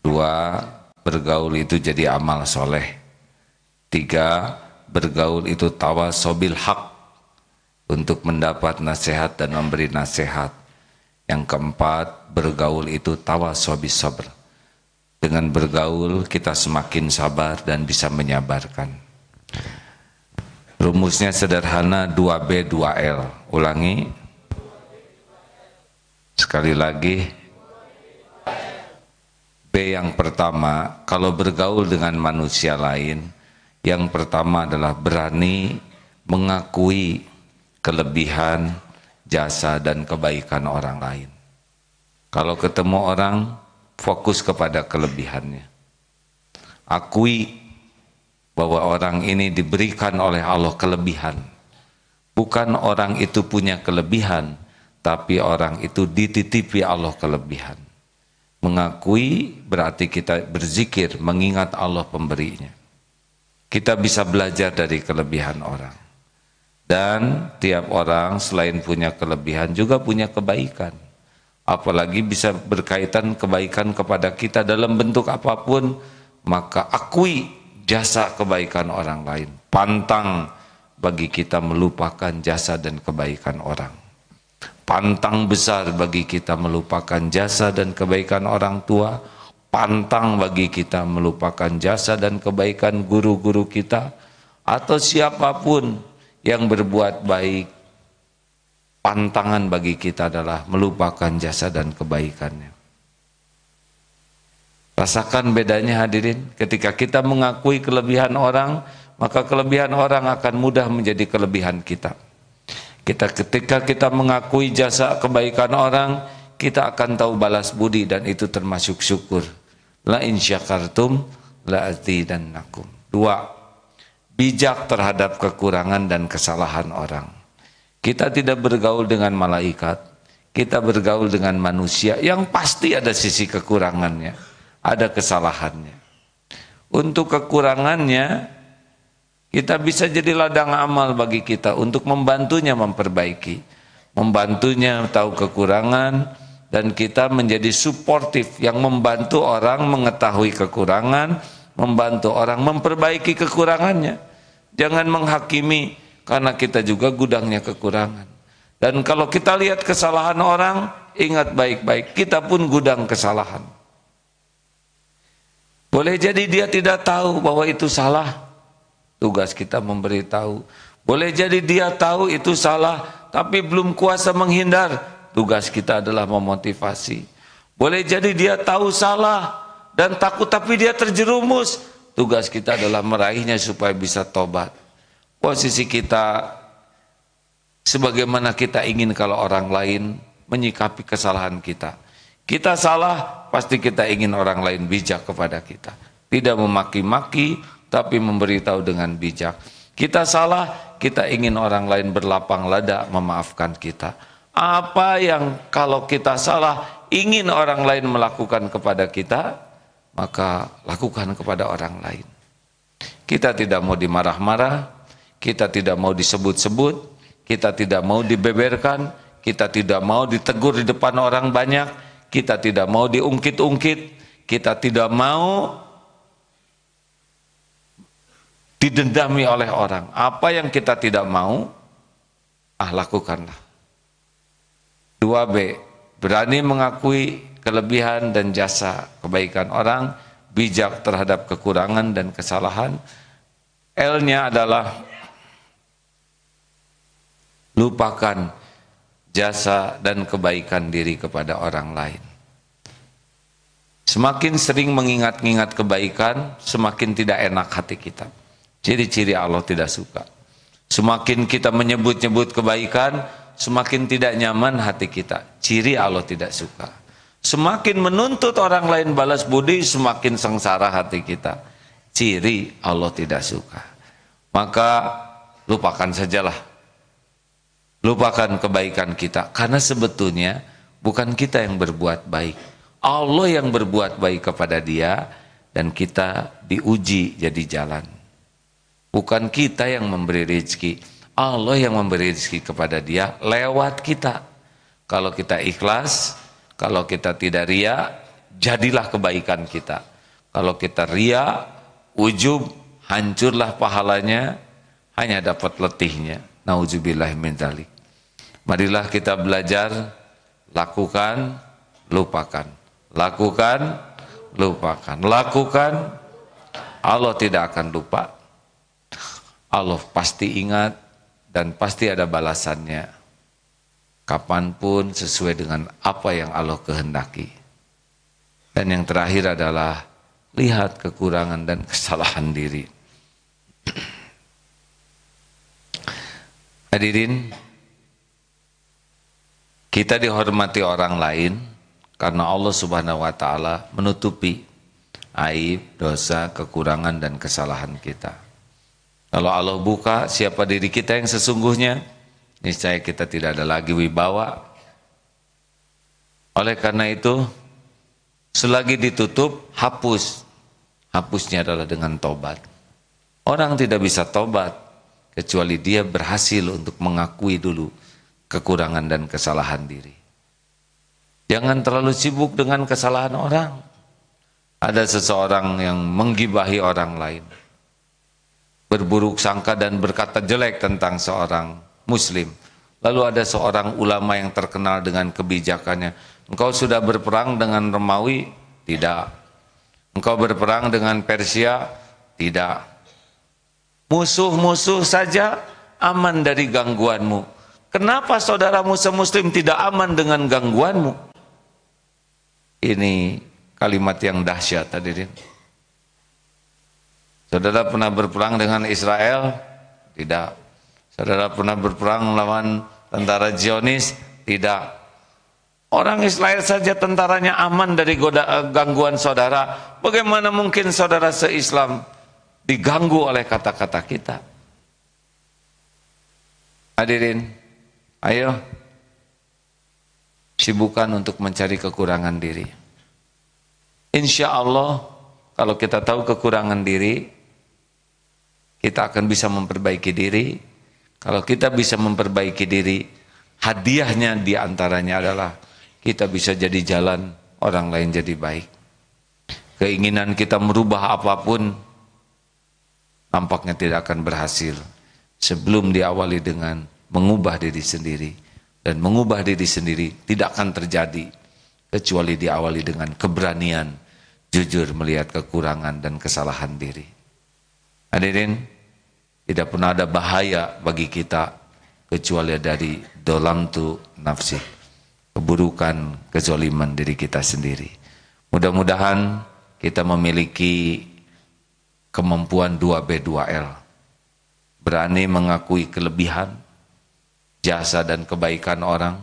Dua, bergaul itu jadi amal soleh. Tiga, bergaul itu tawa sobil hak untuk mendapat nasihat dan memberi nasihat. Yang keempat, bergaul itu tawa sobis sober Dengan bergaul kita semakin sabar dan bisa menyabarkan. Rumusnya sederhana 2B 2L. Ulangi. Sekali lagi B yang pertama, kalau bergaul dengan manusia lain, yang pertama adalah berani mengakui kelebihan jasa dan kebaikan orang lain. Kalau ketemu orang, fokus kepada kelebihannya. Akui bahwa orang ini diberikan oleh Allah kelebihan. Bukan orang itu punya kelebihan, tapi orang itu dititipi Allah kelebihan Mengakui berarti kita berzikir, mengingat Allah pemberinya. Kita bisa belajar dari kelebihan orang. Dan tiap orang selain punya kelebihan juga punya kebaikan. Apalagi bisa berkaitan kebaikan kepada kita dalam bentuk apapun, maka akui jasa kebaikan orang lain. Pantang bagi kita melupakan jasa dan kebaikan orang pantang besar bagi kita melupakan jasa dan kebaikan orang tua, pantang bagi kita melupakan jasa dan kebaikan guru-guru kita, atau siapapun yang berbuat baik. Pantangan bagi kita adalah melupakan jasa dan kebaikannya. Rasakan bedanya hadirin, ketika kita mengakui kelebihan orang, maka kelebihan orang akan mudah menjadi kelebihan kita. Kita ketika kita mengakui jasa kebaikan orang, kita akan tahu balas budi dan itu termasuk syukur. La in syakartum la dan nakum. Dua, bijak terhadap kekurangan dan kesalahan orang. Kita tidak bergaul dengan malaikat, kita bergaul dengan manusia yang pasti ada sisi kekurangannya, ada kesalahannya. Untuk kekurangannya, kita bisa jadi ladang amal bagi kita untuk membantunya memperbaiki, membantunya tahu kekurangan, dan kita menjadi suportif yang membantu orang mengetahui kekurangan, membantu orang memperbaiki kekurangannya. Jangan menghakimi karena kita juga gudangnya kekurangan. Dan kalau kita lihat kesalahan orang, ingat baik-baik, kita pun gudang kesalahan. Boleh jadi dia tidak tahu bahwa itu salah, Tugas kita memberitahu. Boleh jadi dia tahu itu salah, tapi belum kuasa menghindar. Tugas kita adalah memotivasi. Boleh jadi dia tahu salah dan takut, tapi dia terjerumus. Tugas kita adalah meraihnya supaya bisa tobat. Posisi kita sebagaimana kita ingin kalau orang lain menyikapi kesalahan kita. Kita salah, pasti kita ingin orang lain bijak kepada kita. Tidak memaki-maki, tapi memberitahu dengan bijak. Kita salah, kita ingin orang lain berlapang lada memaafkan kita. Apa yang kalau kita salah ingin orang lain melakukan kepada kita, maka lakukan kepada orang lain. Kita tidak mau dimarah-marah, kita tidak mau disebut-sebut, kita tidak mau dibeberkan, kita tidak mau ditegur di depan orang banyak, kita tidak mau diungkit-ungkit, kita tidak mau didendami oleh orang. Apa yang kita tidak mau, ah lakukanlah. 2B, berani mengakui kelebihan dan jasa kebaikan orang, bijak terhadap kekurangan dan kesalahan. L-nya adalah lupakan jasa dan kebaikan diri kepada orang lain. Semakin sering mengingat-ingat kebaikan, semakin tidak enak hati kita. Ciri-ciri Allah tidak suka. Semakin kita menyebut-nyebut kebaikan, semakin tidak nyaman hati kita. Ciri Allah tidak suka. Semakin menuntut orang lain balas budi, semakin sengsara hati kita. Ciri Allah tidak suka. Maka lupakan sajalah. Lupakan kebaikan kita. Karena sebetulnya bukan kita yang berbuat baik. Allah yang berbuat baik kepada dia dan kita diuji jadi jalan. Bukan kita yang memberi rezeki. Allah yang memberi rezeki kepada dia lewat kita. Kalau kita ikhlas, kalau kita tidak ria, jadilah kebaikan kita. Kalau kita ria, ujub, hancurlah pahalanya, hanya dapat letihnya. Nauzubillah min dzalik. Marilah kita belajar lakukan, lupakan. Lakukan, lupakan. Lakukan, Allah tidak akan lupa Allah pasti ingat dan pasti ada balasannya. Kapanpun sesuai dengan apa yang Allah kehendaki. Dan yang terakhir adalah lihat kekurangan dan kesalahan diri. Hadirin, kita dihormati orang lain karena Allah Subhanahu wa taala menutupi aib, dosa, kekurangan dan kesalahan kita. Kalau Allah buka siapa diri kita yang sesungguhnya, niscaya kita tidak ada lagi wibawa. Oleh karena itu, selagi ditutup, hapus. Hapusnya adalah dengan tobat. Orang tidak bisa tobat, kecuali dia berhasil untuk mengakui dulu kekurangan dan kesalahan diri. Jangan terlalu sibuk dengan kesalahan orang. Ada seseorang yang menggibahi orang lain berburuk sangka dan berkata jelek tentang seorang muslim. Lalu ada seorang ulama yang terkenal dengan kebijakannya. Engkau sudah berperang dengan Romawi? Tidak. Engkau berperang dengan Persia? Tidak. Musuh-musuh saja aman dari gangguanmu. Kenapa saudaramu semuslim tidak aman dengan gangguanmu? Ini kalimat yang dahsyat tadi. Saudara pernah berperang dengan Israel? Tidak. Saudara pernah berperang melawan tentara Zionis? Tidak. Orang Israel saja tentaranya aman dari goda, eh, gangguan saudara. Bagaimana mungkin saudara se-Islam diganggu oleh kata-kata kita? Hadirin, ayo sibukan untuk mencari kekurangan diri. Insya Allah, kalau kita tahu kekurangan diri, kita akan bisa memperbaiki diri. Kalau kita bisa memperbaiki diri, hadiahnya diantaranya adalah kita bisa jadi jalan, orang lain jadi baik. Keinginan kita merubah apapun, nampaknya tidak akan berhasil. Sebelum diawali dengan mengubah diri sendiri. Dan mengubah diri sendiri tidak akan terjadi, kecuali diawali dengan keberanian, jujur melihat kekurangan dan kesalahan diri. Hadirin, tidak pernah ada bahaya bagi kita kecuali dari dolam tu nafsi. Keburukan, kezoliman diri kita sendiri. Mudah-mudahan kita memiliki kemampuan 2B2L. Berani mengakui kelebihan, jasa dan kebaikan orang,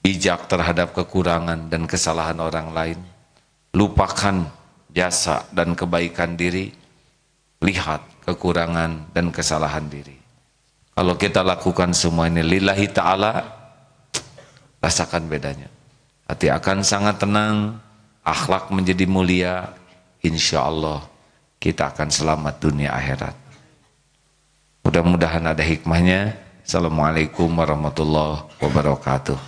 bijak terhadap kekurangan dan kesalahan orang lain, lupakan jasa dan kebaikan diri, lihat kekurangan dan kesalahan diri. Kalau kita lakukan semua ini lillahi ta'ala, rasakan bedanya. Hati akan sangat tenang, akhlak menjadi mulia, insya Allah kita akan selamat dunia akhirat. Mudah-mudahan ada hikmahnya. Assalamualaikum warahmatullahi wabarakatuh.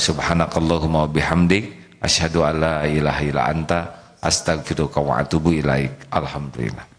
Subhanakallahumma wabihamdik. Asyhadu alla ilaha illa anta. Astagfiruka wa atubu ilaik. Alhamdulillah.